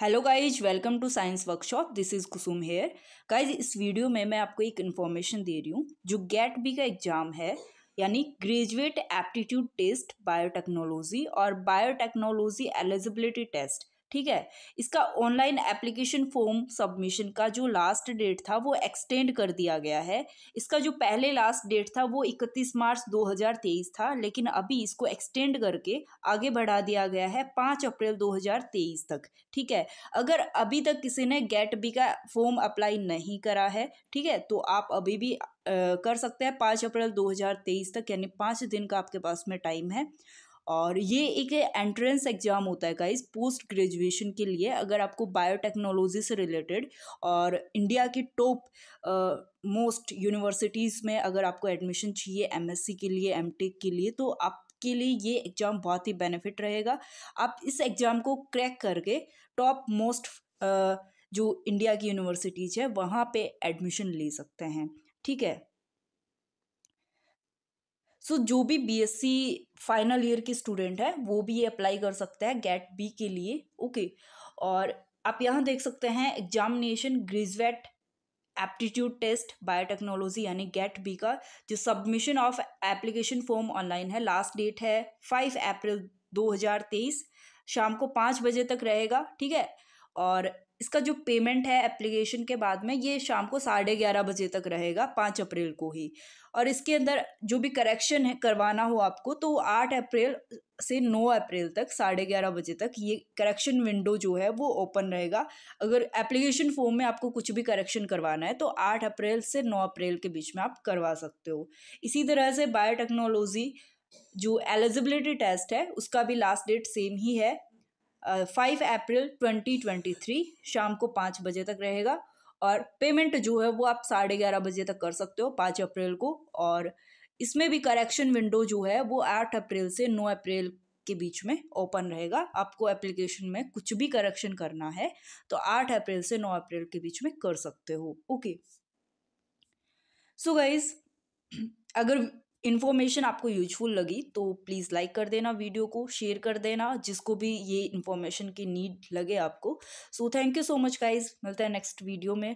Hello guys welcome to science workshop this is Kusum here guys इस video में मैं आपको एक इन्फॉर्मेशन दे रही हूँ जो गेट बी का एग्ज़ाम है यानी ग्रेजुएट एप्टीट्यूड टेस्ट बायोटेक्नोलॉजी और बायोटेक्नोलॉजी एलिजिबिलिटी टेस्ट ठीक है इसका ऑनलाइन एप्लीकेशन फॉर्म सबमिशन का जो लास्ट डेट था वो एक्सटेंड कर दिया गया है इसका जो पहले लास्ट डेट था वो 31 मार्च 2023 था लेकिन अभी इसको एक्सटेंड करके आगे बढ़ा दिया गया है 5 अप्रैल 2023 तक ठीक है अगर अभी तक किसी ने गेट बी का फॉर्म अप्लाई नहीं करा है ठीक है तो आप अभी भी आ, कर सकते हैं पाँच अप्रैल दो तक यानी पाँच दिन का आपके पास में टाइम है और ये एक एंट्रेंस एग्ज़ाम होता है गाइस पोस्ट ग्रेजुएशन के लिए अगर आपको बायोटेक्नोलॉजी से रिलेटेड और इंडिया की टॉप मोस्ट यूनिवर्सिटीज़ में अगर आपको एडमिशन चाहिए एमएससी के लिए एमटेक के लिए तो आप के लिए ये एग्ज़ाम बहुत ही बेनिफिट रहेगा आप इस एग्ज़ाम को क्रैक करके टॉप मोस्ट जो इंडिया की यूनिवर्सिटीज़ है वहाँ पे एडमिशन ले सकते हैं ठीक है सो so, जो भी बीएससी फाइनल ईयर के स्टूडेंट है वो भी ये अप्लाई कर सकते हैं गेट बी के लिए ओके okay. और आप यहाँ देख सकते हैं examination graduate aptitude test biotechnology यानी गेट बी का जो submission of application form online है लास्ट डेट है फाइव अप्रैल दो हज़ार तेईस शाम को पाँच बजे तक रहेगा ठीक है और इसका जो पेमेंट है एप्लीकेशन के बाद में ये शाम को साढ़े ग्यारह बजे तक रहेगा पाँच अप्रैल को ही और इसके अंदर जो भी करेक्शन है करवाना हो आपको तो आठ अप्रैल से नौ अप्रैल तक साढ़े ग्यारह बजे तक ये करेक्शन विंडो जो है वो ओपन रहेगा अगर एप्लीकेशन फॉर्म में आपको कुछ भी करेक्शन करवाना है तो आठ अप्रैल से नौ अप्रैल के बीच में आप करवा सकते हो इसी तरह से बायोटेक्नोलॉजी जो एलिजिबिलिटी टेस्ट है उसका भी लास्ट डेट सेम ही है five April twenty twenty three शाम को पाँच बजे तक रहेगा और पेमेंट जो है वो आप साढ़े ग्यारह बजे तक कर सकते हो पाँच अप्रैल को और इसमें भी करेक्शन विंडो जो है वो आठ अप्रैल से नौ अप्रैल के बीच में ओपन रहेगा आपको एप्लीकेशन में कुछ भी करेक्शन करना है तो आठ अप्रैल से नौ अप्रैल के बीच में कर सकते हो ओके सो गाइज अगर इन्फॉर्मेशन आपको यूजफुल लगी तो प्लीज़ लाइक कर देना वीडियो को शेयर कर देना जिसको भी ये इन्फॉर्मेशन की नीड लगे आपको so thank you so much guys मिलते हैं नेक्स्ट वीडियो में